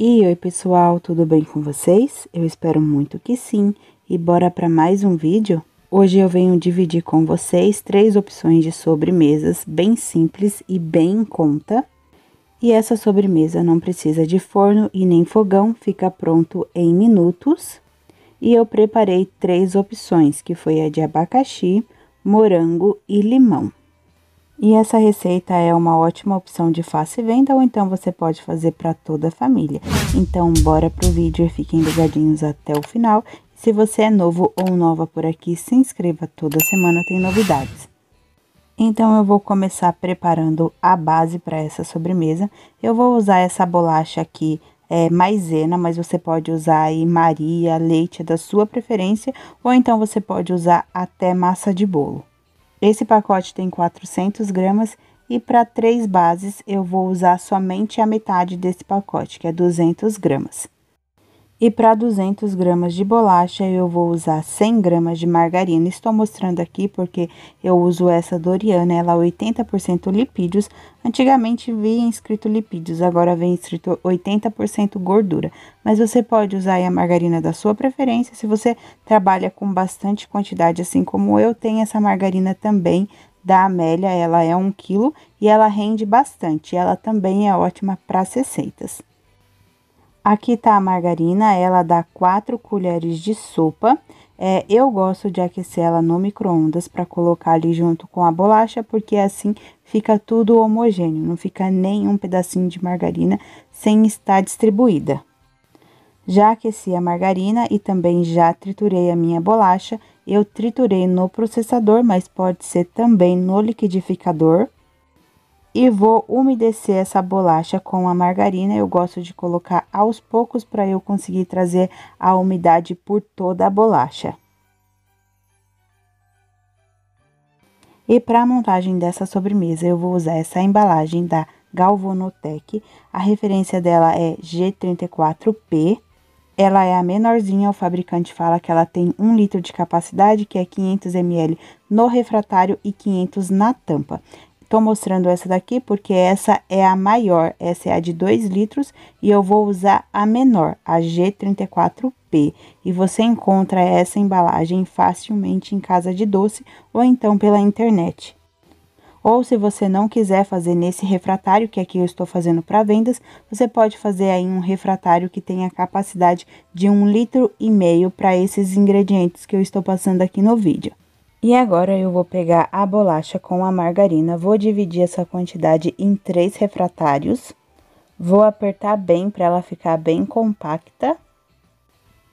E oi pessoal, tudo bem com vocês? Eu espero muito que sim e bora para mais um vídeo? Hoje eu venho dividir com vocês três opções de sobremesas bem simples e bem em conta. E essa sobremesa não precisa de forno e nem fogão, fica pronto em minutos. E eu preparei três opções, que foi a de abacaxi, morango e limão. E essa receita é uma ótima opção de fácil venda ou então você pode fazer para toda a família. Então bora pro vídeo e fiquem ligadinhos até o final. Se você é novo ou nova por aqui, se inscreva, toda semana tem novidades. Então eu vou começar preparando a base para essa sobremesa. Eu vou usar essa bolacha aqui é, maisena, mas você pode usar aí maria, leite é da sua preferência, ou então você pode usar até massa de bolo. Esse pacote tem 400 gramas e para três bases eu vou usar somente a metade desse pacote, que é 200 gramas. E para 200 gramas de bolacha, eu vou usar 100 gramas de margarina. Estou mostrando aqui porque eu uso essa Doriana, ela é 80% lipídios. Antigamente vinha escrito lipídios, agora vem escrito 80% gordura. Mas você pode usar a margarina da sua preferência. Se você trabalha com bastante quantidade, assim como eu, tenho essa margarina também da Amélia. Ela é 1 quilo e ela rende bastante. Ela também é ótima para receitas. Aqui tá a margarina, ela dá 4 colheres de sopa. É, eu gosto de aquecer ela no micro-ondas para colocar ali junto com a bolacha, porque assim fica tudo homogêneo, não fica nenhum pedacinho de margarina sem estar distribuída. Já aqueci a margarina e também já triturei a minha bolacha. Eu triturei no processador, mas pode ser também no liquidificador. E vou umedecer essa bolacha com a margarina. Eu gosto de colocar aos poucos para eu conseguir trazer a umidade por toda a bolacha. E para a montagem dessa sobremesa, eu vou usar essa embalagem da Galvonotec. A referência dela é G34P. Ela é a menorzinha, o fabricante fala que ela tem 1 litro de capacidade, que é 500 ml no refratário e 500 na tampa. Tô mostrando essa daqui porque essa é a maior, essa é a de 2 litros e eu vou usar a menor, a G34P. E você encontra essa embalagem facilmente em casa de doce ou então pela internet. Ou se você não quiser fazer nesse refratário, que aqui eu estou fazendo para vendas, você pode fazer aí um refratário que tenha capacidade de um litro e meio para esses ingredientes que eu estou passando aqui no vídeo. E agora eu vou pegar a bolacha com a margarina, vou dividir essa quantidade em três refratários. Vou apertar bem para ela ficar bem compacta.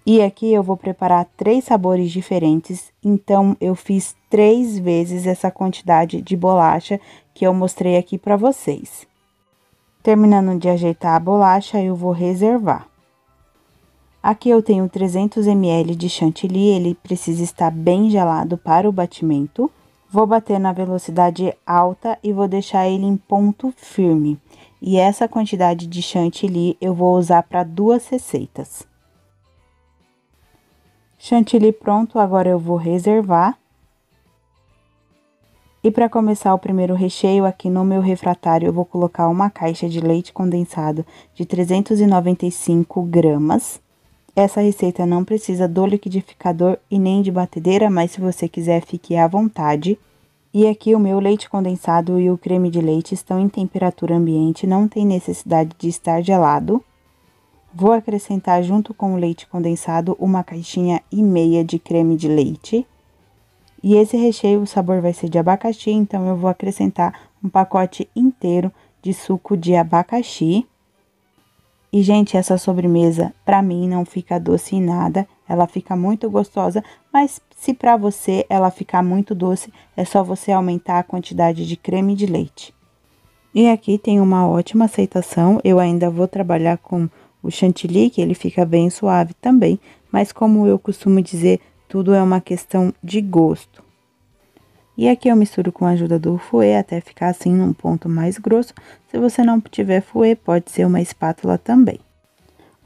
E aqui eu vou preparar três sabores diferentes, então eu fiz três vezes essa quantidade de bolacha que eu mostrei aqui para vocês. Terminando de ajeitar a bolacha, eu vou reservar. Aqui eu tenho 300 ml de chantilly, ele precisa estar bem gelado para o batimento. Vou bater na velocidade alta e vou deixar ele em ponto firme. E essa quantidade de chantilly eu vou usar para duas receitas. Chantilly pronto, agora eu vou reservar. E para começar o primeiro recheio, aqui no meu refratário eu vou colocar uma caixa de leite condensado de 395 gramas. Essa receita não precisa do liquidificador e nem de batedeira, mas se você quiser, fique à vontade. E aqui o meu leite condensado e o creme de leite estão em temperatura ambiente, não tem necessidade de estar gelado. Vou acrescentar junto com o leite condensado uma caixinha e meia de creme de leite. E esse recheio, o sabor vai ser de abacaxi, então eu vou acrescentar um pacote inteiro de suco de abacaxi. E, gente, essa sobremesa, para mim, não fica doce em nada. Ela fica muito gostosa, mas se para você ela ficar muito doce, é só você aumentar a quantidade de creme de leite. E aqui tem uma ótima aceitação. Eu ainda vou trabalhar com o chantilly, que ele fica bem suave também. Mas como eu costumo dizer, tudo é uma questão de gosto. E aqui eu misturo com a ajuda do fouet até ficar assim num ponto mais grosso. Se você não tiver fouet, pode ser uma espátula também.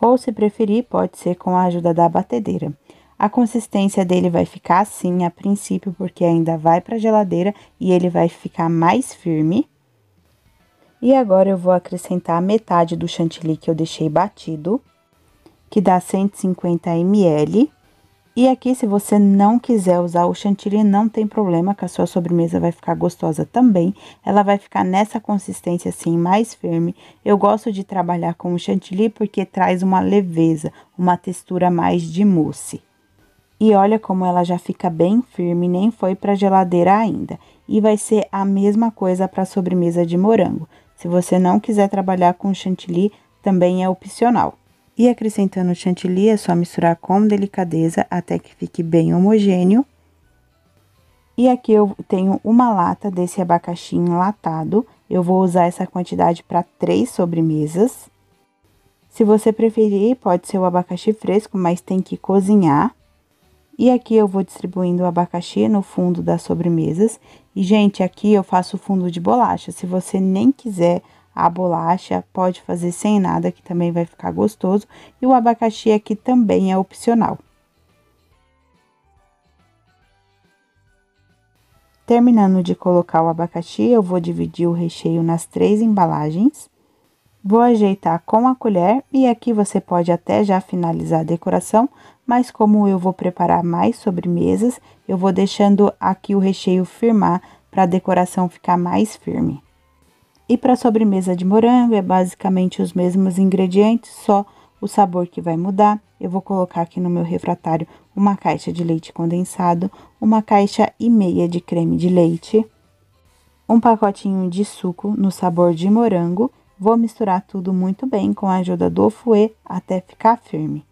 Ou se preferir, pode ser com a ajuda da batedeira. A consistência dele vai ficar assim a princípio, porque ainda vai para a geladeira e ele vai ficar mais firme. E agora eu vou acrescentar metade do chantilly que eu deixei batido, que dá 150 ml. E aqui, se você não quiser usar o chantilly, não tem problema, que a sua sobremesa vai ficar gostosa também. Ela vai ficar nessa consistência assim, mais firme. Eu gosto de trabalhar com o chantilly porque traz uma leveza, uma textura mais de mousse. E olha como ela já fica bem firme, nem foi para geladeira ainda. E vai ser a mesma coisa para sobremesa de morango. Se você não quiser trabalhar com chantilly, também é opcional e acrescentando chantilly é só misturar com delicadeza até que fique bem homogêneo. E aqui eu tenho uma lata desse abacaxi enlatado, eu vou usar essa quantidade para três sobremesas. Se você preferir, pode ser o abacaxi fresco, mas tem que cozinhar. E aqui eu vou distribuindo o abacaxi no fundo das sobremesas. E, gente, aqui eu faço o fundo de bolacha. Se você nem quiser a bolacha pode fazer sem nada, que também vai ficar gostoso. E o abacaxi aqui também é opcional. Terminando de colocar o abacaxi, eu vou dividir o recheio nas três embalagens. Vou ajeitar com a colher e aqui você pode até já finalizar a decoração, mas como eu vou preparar mais sobremesas, eu vou deixando aqui o recheio firmar para a decoração ficar mais firme. E para sobremesa de morango é basicamente os mesmos ingredientes, só o sabor que vai mudar. Eu vou colocar aqui no meu refratário uma caixa de leite condensado, uma caixa e meia de creme de leite, um pacotinho de suco no sabor de morango. Vou misturar tudo muito bem com a ajuda do fouet até ficar firme.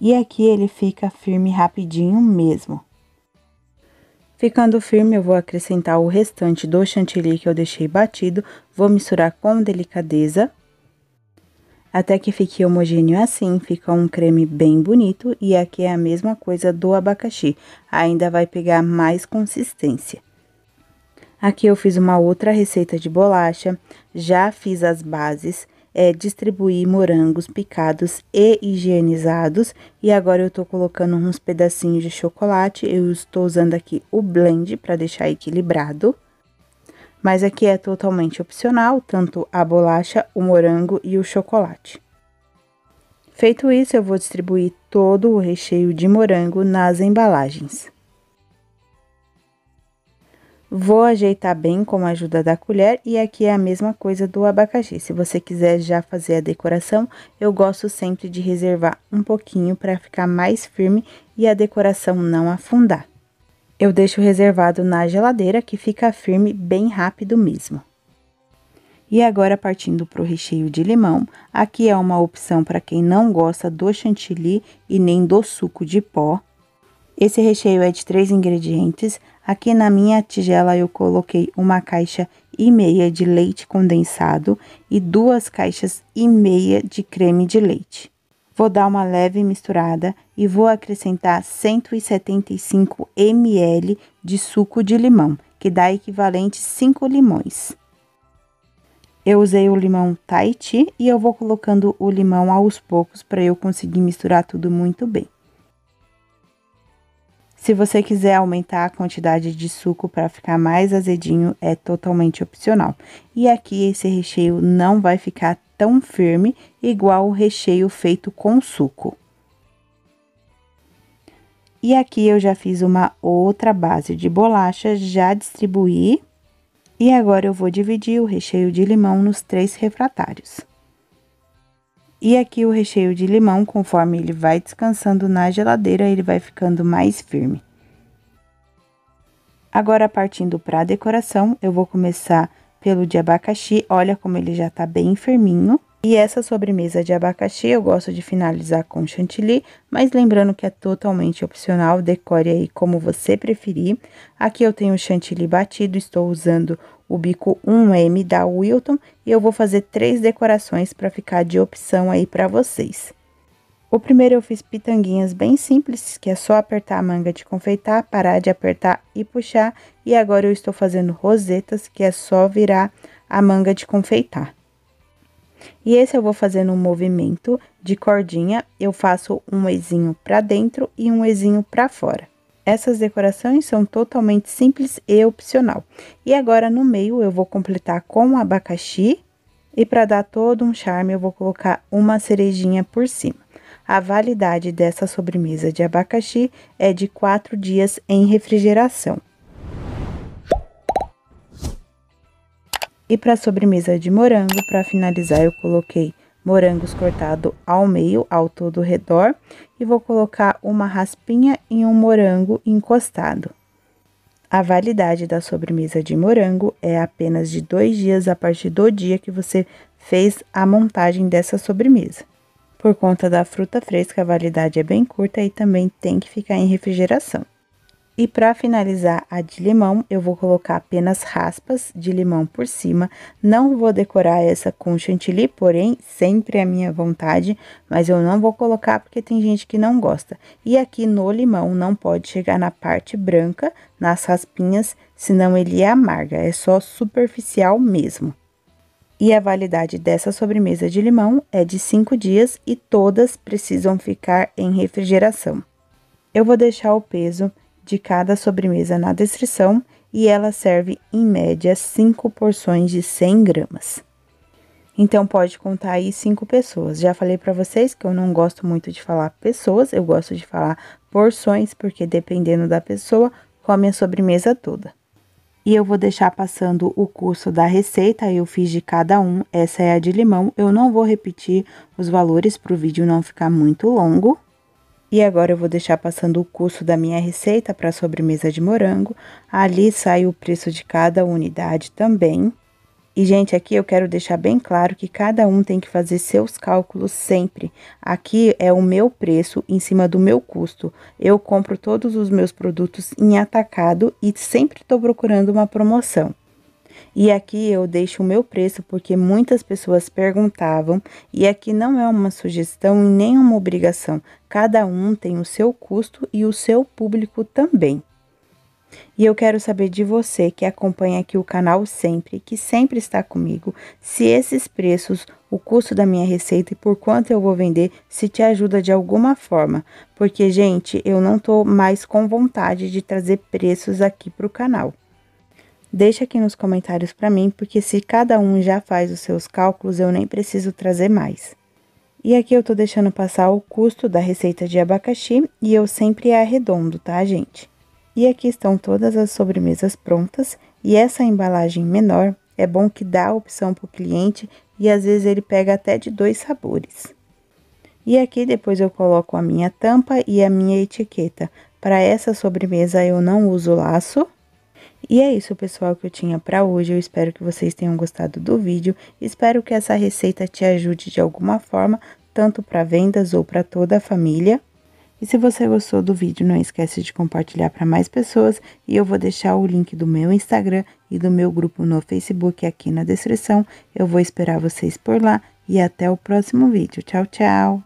E aqui ele fica firme rapidinho mesmo. Ficando firme, eu vou acrescentar o restante do chantilly que eu deixei batido, vou misturar com delicadeza. Até que fique homogêneo assim, fica um creme bem bonito e aqui é a mesma coisa do abacaxi, ainda vai pegar mais consistência. Aqui eu fiz uma outra receita de bolacha, já fiz as bases, é, distribuir morangos picados e higienizados. E agora eu tô colocando uns pedacinhos de chocolate. Eu estou usando aqui o blend para deixar equilibrado. Mas aqui é totalmente opcional, tanto a bolacha, o morango e o chocolate. Feito isso, eu vou distribuir todo o recheio de morango nas embalagens. Vou ajeitar bem com a ajuda da colher e aqui é a mesma coisa do abacaxi. Se você quiser já fazer a decoração, eu gosto sempre de reservar um pouquinho para ficar mais firme e a decoração não afundar. Eu deixo reservado na geladeira que fica firme bem rápido mesmo. E agora partindo para o recheio de limão, aqui é uma opção para quem não gosta do chantilly e nem do suco de pó. Esse recheio é de três ingredientes, Aqui na minha tigela eu coloquei uma caixa e meia de leite condensado e duas caixas e meia de creme de leite. Vou dar uma leve misturada e vou acrescentar 175 ml de suco de limão, que dá equivalente 5 limões. Eu usei o limão Tahiti e eu vou colocando o limão aos poucos para eu conseguir misturar tudo muito bem. Se você quiser aumentar a quantidade de suco para ficar mais azedinho, é totalmente opcional. E aqui esse recheio não vai ficar tão firme igual o recheio feito com suco. E aqui eu já fiz uma outra base de bolacha, já distribuí. E agora eu vou dividir o recheio de limão nos três refratários. E aqui o recheio de limão, conforme ele vai descansando na geladeira, ele vai ficando mais firme. Agora, partindo para a decoração, eu vou começar pelo de abacaxi. Olha como ele já tá bem firminho. E essa sobremesa de abacaxi eu gosto de finalizar com chantilly, mas lembrando que é totalmente opcional, decore aí como você preferir. Aqui eu tenho chantilly batido, estou usando o bico 1M da Wilton e eu vou fazer três decorações para ficar de opção aí para vocês. O primeiro eu fiz pitanguinhas bem simples, que é só apertar a manga de confeitar, parar de apertar e puxar. E agora eu estou fazendo rosetas, que é só virar a manga de confeitar. E esse eu vou fazendo um movimento de cordinha, eu faço um ezinho para dentro e um ezinho para fora. Essas decorações são totalmente simples e opcional. E agora no meio eu vou completar com abacaxi e para dar todo um charme eu vou colocar uma cerejinha por cima. A validade dessa sobremesa de abacaxi é de 4 dias em refrigeração. E para sobremesa de morango, para finalizar, eu coloquei morangos cortado ao meio, ao todo redor, e vou colocar uma raspinha em um morango encostado. A validade da sobremesa de morango é apenas de dois dias a partir do dia que você fez a montagem dessa sobremesa. Por conta da fruta fresca, a validade é bem curta e também tem que ficar em refrigeração. E para finalizar a de limão, eu vou colocar apenas raspas de limão por cima. Não vou decorar essa com chantilly, porém, sempre a minha vontade, mas eu não vou colocar porque tem gente que não gosta. E aqui no limão não pode chegar na parte branca, nas raspinhas, senão ele é amarga, é só superficial mesmo. E a validade dessa sobremesa de limão é de 5 dias e todas precisam ficar em refrigeração. Eu vou deixar o peso de cada sobremesa na descrição e ela serve em média 5 porções de 100 gramas. Então pode contar aí 5 pessoas. Já falei para vocês que eu não gosto muito de falar pessoas, eu gosto de falar porções, porque dependendo da pessoa, come a sobremesa toda. E eu vou deixar passando o curso da receita, eu fiz de cada um, essa é a de limão. Eu não vou repetir os valores para o vídeo não ficar muito longo. E agora eu vou deixar passando o custo da minha receita para a sobremesa de morango. Ali sai o preço de cada unidade também. E, gente, aqui eu quero deixar bem claro que cada um tem que fazer seus cálculos sempre. Aqui é o meu preço em cima do meu custo. Eu compro todos os meus produtos em atacado e sempre estou procurando uma promoção. E aqui eu deixo o meu preço porque muitas pessoas perguntavam, e aqui não é uma sugestão e nem uma obrigação. Cada um tem o seu custo e o seu público também. E eu quero saber de você que acompanha aqui o canal sempre, que sempre está comigo, se esses preços, o custo da minha receita e por quanto eu vou vender, se te ajuda de alguma forma. Porque, gente, eu não tô mais com vontade de trazer preços aqui para o canal. Deixa aqui nos comentários para mim, porque se cada um já faz os seus cálculos, eu nem preciso trazer mais. E aqui eu tô deixando passar o custo da receita de abacaxi e eu sempre arredondo, tá, gente? E aqui estão todas as sobremesas prontas e essa embalagem menor é bom que dá a opção para o cliente e às vezes ele pega até de dois sabores. E aqui depois eu coloco a minha tampa e a minha etiqueta. Para essa sobremesa eu não uso laço e é isso, pessoal, que eu tinha para hoje. Eu espero que vocês tenham gostado do vídeo. Espero que essa receita te ajude de alguma forma, tanto para vendas ou para toda a família. E se você gostou do vídeo, não esquece de compartilhar para mais pessoas e eu vou deixar o link do meu Instagram e do meu grupo no Facebook aqui na descrição. Eu vou esperar vocês por lá e até o próximo vídeo. Tchau, tchau!